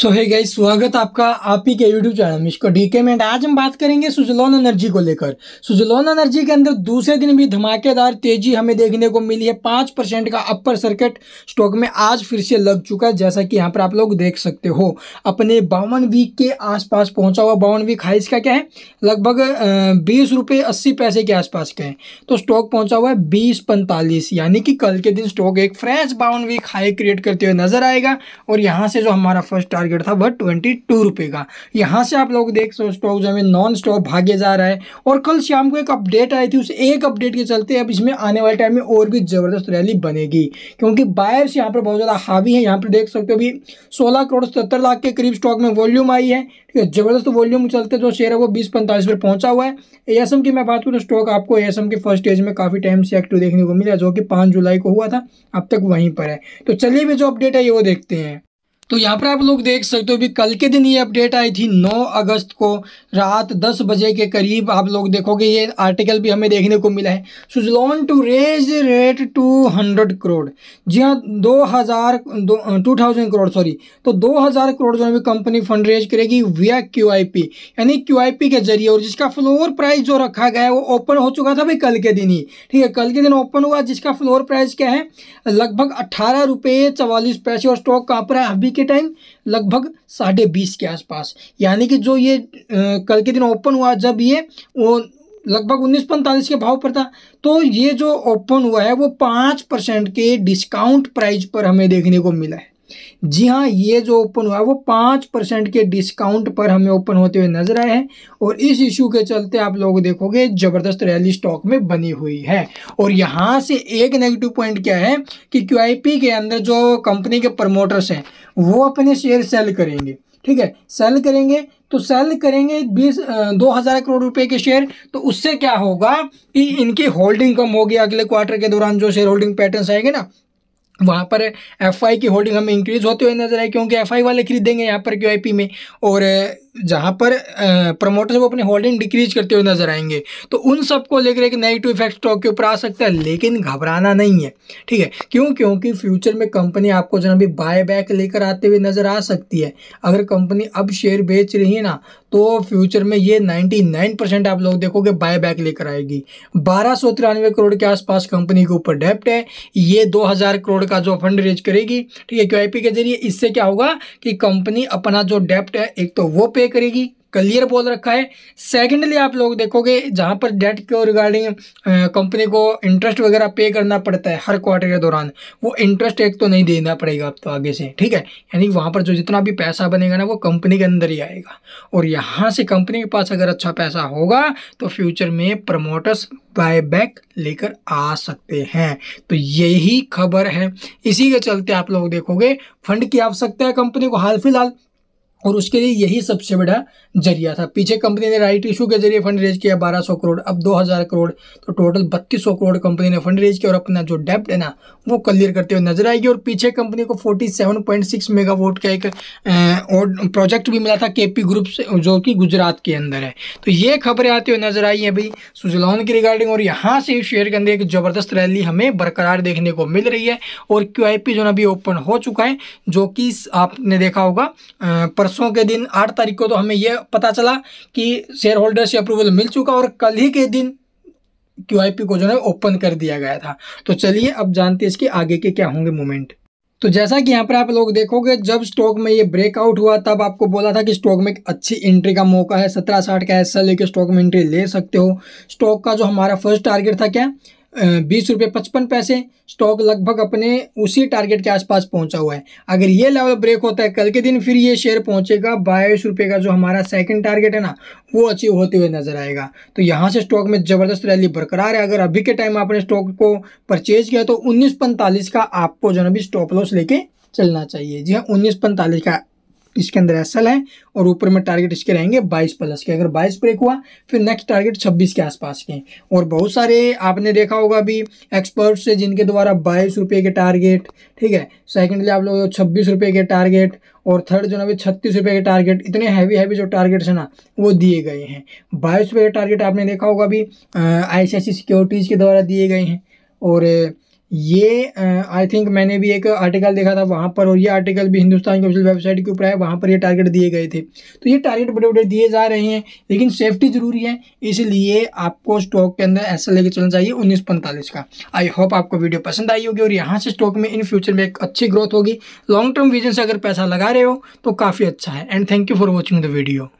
सो है गई स्वागत आपका आप ही के यूट्यूब चैनल मिस्को डीके में आज हम बात करेंगे सुजलोन एनर्जी को लेकर सुजलोन एनर्जी के अंदर दूसरे दिन भी धमाकेदार तेजी हमें देखने को मिली है पाँच परसेंट का अपर सर्किट स्टॉक में आज फिर से लग चुका है जैसा कि यहाँ पर आप लोग देख सकते हो अपने बावन वीक के आसपास पहुँचा हुआ बावन वीक हाइस का क्या है लगभग बीस रुपये अस्सी पैसे के आसपास का है तो स्टॉक पहुँचा हुआ है बीस पैंतालीस यानी कि कल के दिन स्टॉक एक फ्रेश बावन वीक हाई क्रिएट करते हुए नजर आएगा और यहाँ से जो हमारा फर्स्ट टारगेट था वह ट्वेंटी टू रुपये का यहाँ से आप लोग देख सो स्टॉक जो हमें नॉन स्टॉप भागे जा रहा है और कल शाम को एक अपडेट आई थी उस एक अपडेट के चलते अब इसमें आने वाले टाइम में और भी ज़बरदस्त रैली बनेगी क्योंकि बायर्स यहाँ पर बहुत ज़्यादा हावी है यहाँ पर देख सकते हो अभी सोलह करोड़ सत्तर लाख के करीब स्टॉक में वॉल्यूम आई है ठीक है ज़बरदस्त वॉल्यूम चलते जो शेयर है वो बीस पैंतालीस पर पहुंचा हुआ है ए की मैं बात करूँ स्टॉक आपको ए के फर्स्ट स्टेज में काफ़ी टाइम से एक्टिव देखने को मिला जो कि पाँच जुलाई को हुआ था अब तक वहीं पर है तो चलिए भी जो अपडेट है ये वो देखते हैं तो यहाँ पर आप लोग देख सकते हो भी कल के दिन ये अपडेट आई थी 9 अगस्त को रात 10 बजे के करीब आप लोग देखोगे ये आर्टिकल भी हमें देखने को मिला है Suzlon to raise rate two hundred crore जी हाँ दो हज़ार दो टू थाउजेंड करोड़ सॉरी तो दो हज़ार करोड़ जो है कंपनी फंड रेज करेगी विया क्यू आई पी यानी क्यू आई पी के जरिए और जिसका फ्लोर प्राइस जो रखा गया है वो ओपन हो चुका था भाई कल के दिन ही ठीक है कल के दिन ओपन हुआ जिसका फ्लोर प्राइस क्या है लगभग अट्ठारह रुपये चवालीस पैसे और स्टॉक कहाँ पर है अभी के टाइम लगभग साढ़े बीस के आसपास यानी कि जो ये कल के दिन ओपन हुआ जब ये वो लगभग उन्नीस पैंतालीस के भाव पर था तो ये जो ओपन हुआ है वो पाँच परसेंट के डिस्काउंट प्राइस पर हमें देखने को मिला है जी हाँ ये जो ओपन हुआ वो पाँच परसेंट के डिस्काउंट पर हमें ओपन होते हुए नजर आए हैं और इस इशू के चलते आप लोग देखोगे ज़बरदस्त रैली स्टॉक में बनी हुई है और यहाँ से एक नेगेटिव पॉइंट क्या है कि क्यू के अंदर जो कंपनी के प्रमोटर्स हैं वो अपने शेयर सेल करेंगे ठीक है सेल करेंगे तो सेल करेंगे बीस दो हज़ार करोड़ रुपए के शेयर तो उससे क्या होगा कि इनकी होल्डिंग कम होगी अगले क्वार्टर के दौरान जो शेयर होल्डिंग पैटर्न्स आएंगे ना वहाँ पर एफ आई की होल्डिंग हमें इंक्रीज होते हुए नजर आए क्योंकि एफ आई वाले खरीदेंगे यहाँ पर क्यू आई पी में और जहाँ पर प्रमोटर्स वो अपनी होल्डिंग डिक्रीज करते हुए नजर आएंगे तो उन सबको लेकर एक नेगेटिव इफेक्ट स्टॉक के ऊपर आ सकता है लेकिन घबराना नहीं है ठीक है क्यों क्योंकि फ्यूचर में कंपनी आपको जनाबी बाय बैक लेकर आते हुए नजर आ सकती है अगर कंपनी अब शेयर बेच रही है ना तो फ्यूचर में ये 99 परसेंट आप लोग देखोगे बाय बैक लेकर आएगी बारह सौ तिरानवे करोड़ के आसपास कंपनी के ऊपर डेप्ट है ये 2000 करोड़ का जो फंड रेज करेगी ठीक है क्यू के जरिए इससे क्या होगा कि कंपनी अपना जो डेप्ट है एक तो वो पे करेगी क्लियर बोल रखा है सेकेंडली आप लोग देखोगे जहाँ पर डेट के रिगार्डिंग कंपनी को इंटरेस्ट वगैरह पे करना पड़ता है हर क्वार्टर के दौरान वो इंटरेस्ट एक तो नहीं देना पड़ेगा आपको तो आगे से ठीक है यानी वहाँ पर जो जितना भी पैसा बनेगा ना वो कंपनी के अंदर ही आएगा और यहाँ से कंपनी के पास अगर अच्छा पैसा होगा तो फ्यूचर में प्रमोटर्स बायबैक लेकर आ सकते हैं तो यही खबर है इसी के चलते आप लोग देखोगे फंड की आवश्यकता है कंपनी को हाल फिलहाल और उसके लिए यही सबसे बड़ा जरिया था पीछे कंपनी ने राइट इशू के जरिए फंड रेज किया 1200 करोड़ अब 2000 करोड़ तो टोटल 3200 करोड़ कंपनी ने फंड रेज किया और अपना जो डेप्ट है ना वो क्लियर करते हुए नजर आएगी और पीछे कंपनी को 47.6 मेगावाट का एक और प्रोजेक्ट भी मिला था पी ग्रुप से जो कि गुजरात के अंदर है तो ये खबरें आती हुई नजर आई है भाई सुजलॉन की रिगार्डिंग और यहाँ से शेयर के अंदर एक ज़बरदस्त रैली हमें बरकरार देखने को मिल रही है और क्यू जो ना अभी ओपन हो चुका है जो कि आपने देखा होगा परसों परसों के दिन आठ तारीख को तो हमें यह पता चला कि शेयर होल्डर से अप्रूवल मिल चुका और कल ही के दिन क्यू को जो है ओपन कर दिया गया था तो चलिए अब जानते हैं इसके आगे के क्या होंगे मूवमेंट तो जैसा कि यहाँ पर आप लोग देखोगे जब स्टॉक में ये ब्रेकआउट हुआ तब आपको बोला था कि स्टॉक में एक अच्छी एंट्री का मौका है सत्रह साठ का हिस्सा लेके स्टॉक में एंट्री ले सकते हो स्टॉक का जो हमारा फर्स्ट टारगेट था क्या बीस रुपये पचपन पैसे स्टॉक लगभग अपने उसी टारगेट के आसपास पहुंचा हुआ है अगर ये लेवल ब्रेक होता है कल के दिन फिर ये शेयर पहुंचेगा बाईस रुपये का जो हमारा सेकंड टारगेट है ना वो अचीव होते हुए नजर आएगा तो यहाँ से स्टॉक में ज़बरदस्त रैली बरकरार है अगर अभी के टाइम आपने स्टॉक को परचेज किया तो उन्नीस का आपको जो है स्टॉप लॉस लेके चलना चाहिए जी हाँ उन्नीस का इसके अंदर एस है और ऊपर में टारगेट इसके रहेंगे 22 प्लस के अगर 22 ब्रेक हुआ फिर नेक्स्ट टारगेट 26 के आसपास के और बहुत सारे आपने देखा होगा अभी एक्सपर्ट्स से जिनके द्वारा बाईस रुपये के टारगेट ठीक है सेकेंडली आप लोग छब्बीस रुपये के टारगेट और थर्ड जो ना अभी छत्तीस रुपये के टारगेट इतने हैवी हैवी जो टारगेट्स हैं ना वो दिए गए हैं बाईस रुपये के टारगेट आपने देखा होगा अभी आई सिक्योरिटीज़ के द्वारा दिए गए हैं और ये आई थिंक मैंने भी एक आर्टिकल देखा था वहाँ पर और ये आर्टिकल भी हिंदुस्तान की ऑफिशियल वेबसाइट के ऊपर है वहाँ पर ये टारगेट दिए गए थे तो ये टारगेट बड़े बड़े दिए जा रहे हैं लेकिन सेफ्टी ज़रूरी है इसलिए आपको स्टॉक के अंदर ऐसा लेके चलना चाहिए उन्नीस पैंतालीस का आई होप आपको वीडियो पसंद आई होगी और यहाँ से स्टॉक में इन फ्यूचर में एक अच्छी ग्रोथ होगी लॉन्ग टर्म विजन से अगर पैसा लगा रहे हो तो काफ़ी अच्छा है and thank you for watching the video